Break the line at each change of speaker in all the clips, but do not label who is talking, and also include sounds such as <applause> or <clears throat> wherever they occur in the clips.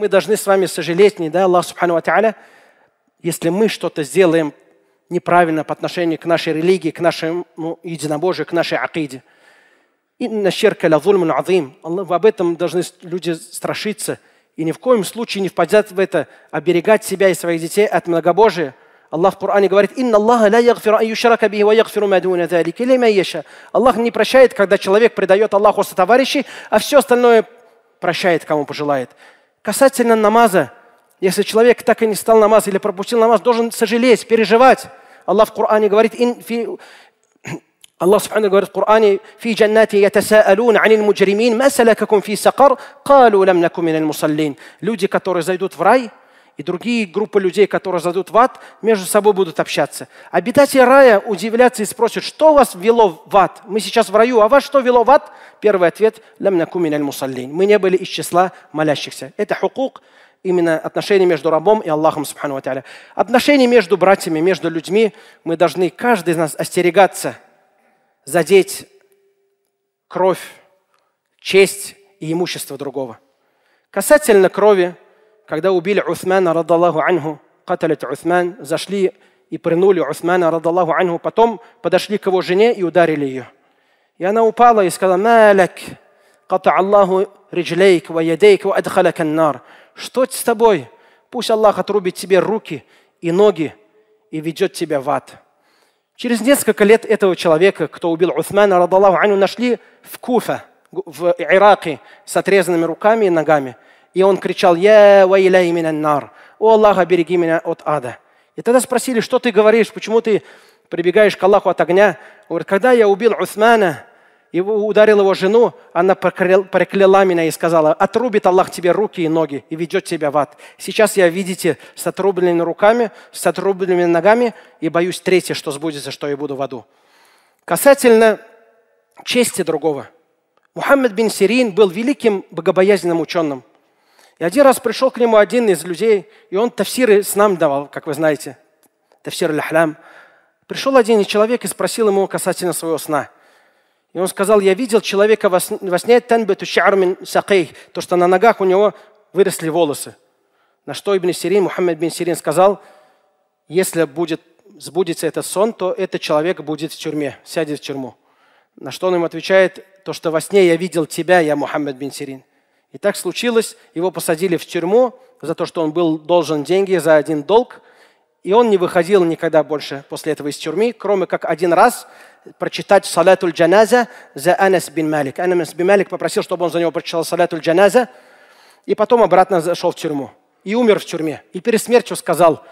Мы должны с вами сожалеть, не да, Аллах Субхану Ва если мы что-то сделаем неправильно по отношению к нашей религии, к нашему ну, единобожию, к нашей акиде. и щерка ля зульмун азим. Об этом должны люди страшиться. И ни в коем случае не впадать в это, оберегать себя и своих детей от многобожия. Аллах в Коране говорит, «Инна Аллаха ля ягфира ан юшарака бихи ва Аллах не прощает, когда человек предает Аллаху сотоварищей, а все остальное прощает, кому пожелает. Касательно намаза, если человек так и не стал намаз или пропустил намаз, должен сожалеть, переживать. Аллах в Коране говорит, <clears throat> Аллах سبحانه говорит в Коране في جنات يتساءلون عن муджримин». ما سلككم في سقر قالوا لم мин من المصلين люди которые зайдут в рай и другие группы людей, которые зайдут в ад, между собой будут общаться. Обитатели рая удивляться и спросят, что вас вело в ад? Мы сейчас в раю, а вас что вело в ад? Первый ответ – мусаллин. Мы не были из числа молящихся. Это хукук, именно отношения между рабом и Аллахом, субхану ва Отношения между братьями, между людьми, мы должны каждый из нас остерегаться, задеть кровь, честь и имущество другого. Касательно крови – когда убили Усмана, радаллаху анху, каталит Усман, зашли и прынули Усмана, радаллаху анху, потом подошли к его жене и ударили ее. И она упала и сказала, "Малек, ката Аллаху риджлейк, ва ядейк, ва адхалак аннар». Что с тобой? Пусть Аллах отрубит тебе руки и ноги и ведет тебя в ад. Через несколько лет этого человека, кто убил Усмана, радаллаху анху, нашли в Куфа, в Ираке, с отрезанными руками и ногами – и он кричал, «Я вайляй нар». «О Аллаха, береги меня от ада». И тогда спросили, что ты говоришь, почему ты прибегаешь к Аллаху от огня? Он говорит, когда я убил Усмана, его, ударил его жену, она прокляла меня и сказала, отрубит Аллах тебе руки и ноги и ведет тебя в ад. Сейчас я, видите, с отрубленными руками, с отрубленными ногами и боюсь третье, что сбудется, что я буду в аду. Касательно чести другого. Мухаммед бин Сирин был великим богобоязненным ученым. И один раз пришел к нему один из людей, и он тафсиры с нам давал, как вы знаете, тафсир ляхлям. Пришел один человек и спросил ему касательно своего сна. И он сказал, я видел человека во сне, сакей, то, что на ногах у него выросли волосы. На что Ибн Сирин, Мухаммед бин Сирин сказал, если будет, сбудется этот сон, то этот человек будет в тюрьме, сядет в тюрьму. На что он им отвечает, то, что во сне я видел тебя, я Мухаммед бин Сирин. И так случилось, его посадили в тюрьму за то, что он был должен деньги за один долг, и он не выходил никогда больше после этого из тюрьмы, кроме как один раз прочитать салатуль джаназа за Анас бин Малик. Анас бин Малик попросил, чтобы он за него прочитал салатуль джаназа, и потом обратно зашел в тюрьму. И умер в тюрьме. И перед смертью сказал,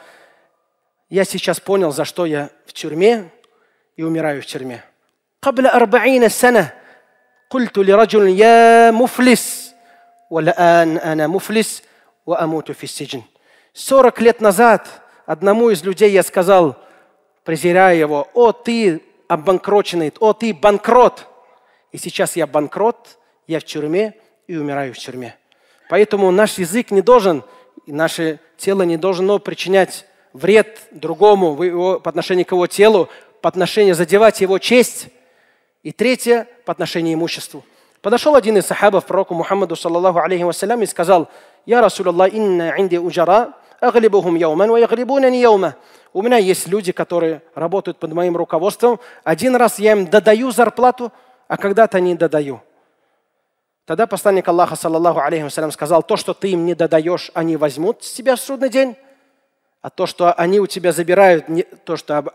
я сейчас понял, за что я в тюрьме и умираю в тюрьме. قبل أربعين سنة قلت لرجل يا مفلس وَلَآنْ أَنَا مُفْلِسْ وَأَمُوتُ فِي السِّجْنِ 40 лет назад одному из людей я сказал, презирая его, «О, ты обанкроченный, о, ты банкрот!» И сейчас я банкрот, я в тюрьме и умираю в тюрьме. Поэтому наш язык не должен, и наше тело не должно причинять вред другому по отношению к его телу, по отношению задевать его честь. И третье, по отношению к имуществу – Подошел один из сахабов пророку Мухаммаду, саллаллаху алейхи вассалям, и сказал, «Я, Расулаллах, инна инди уджара, аглибухум яуман, ва не яума». У меня есть люди, которые работают под моим руководством. Один раз я им додаю зарплату, а когда-то не додаю. Тогда посланник Аллаха, саллаллаху алейхи вассалям, сказал, то, что ты им не додаешь, они возьмут с тебя в судный день, а то, что они у тебя забирают, то, что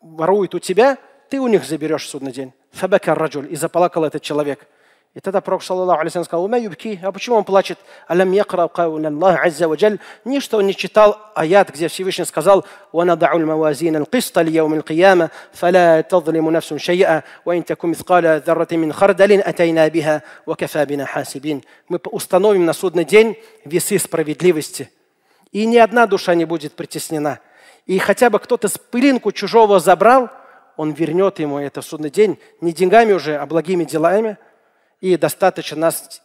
воруют у тебя, ты у них заберешь в судный день. Фабака раджуль. И заплакал этот человек – и тогда Пророк, саллаху алейсалам, сказал, «Ума юбки». А почему он плачет? «Алям якра Аллах азза ваджаль». Ничто он не читал аят, где Всевышний сказал, «Ванадау الموازين القسط ليوم القيامة فلا تظلم نفس شيئا وإن تكن مثقال ذرة من خردل أتينا بها وكفى بنا حاسبين». Мы установим на судный день весы справедливости. И ни одна душа не будет притеснена. И хотя бы кто-то с пылинку чужого забрал, он вернет ему это в судный день не деньгами уже, а благими делами – и достаточно нас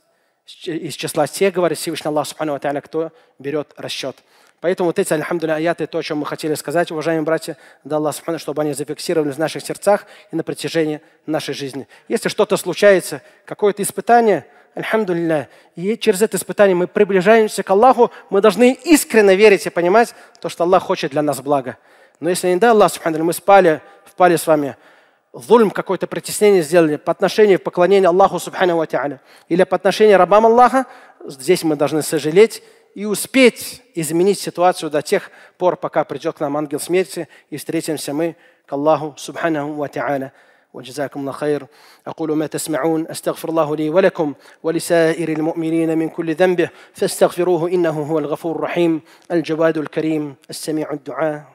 из числа тех, говорит Всевышний Аллах, Субхану Аталя, кто берет расчет. Поэтому вот эти, альхамдуля, аяты, то, о чем мы хотели сказать, уважаемые братья, да Аллах Субхану, чтобы они зафиксировались в наших сердцах и на протяжении нашей жизни. Если что-то случается, какое-то испытание, альхамдулилля, и через это испытание мы приближаемся к Аллаху, мы должны искренне верить и понимать то, что Аллах хочет для нас блага. Но если, не дай Аллах, Субхану, мы спали, впали с вами – зульм, какое-то притеснение сделали по отношению к поклонению Аллаху Субхану Ва или по отношению рабам Аллаха, здесь мы должны сожалеть и успеть изменить ситуацию до тех пор, пока придет к нам ангел смерти и встретимся мы к Аллаху Субхану Ва وجزاكم الله خير أقول ما تسمعون أستغفر الله لي ولكم ولسائر المؤمنين من كل ذنب فاستغفروه إنه هو الغفور الرحيم الجواد الكريم السميع الدعاء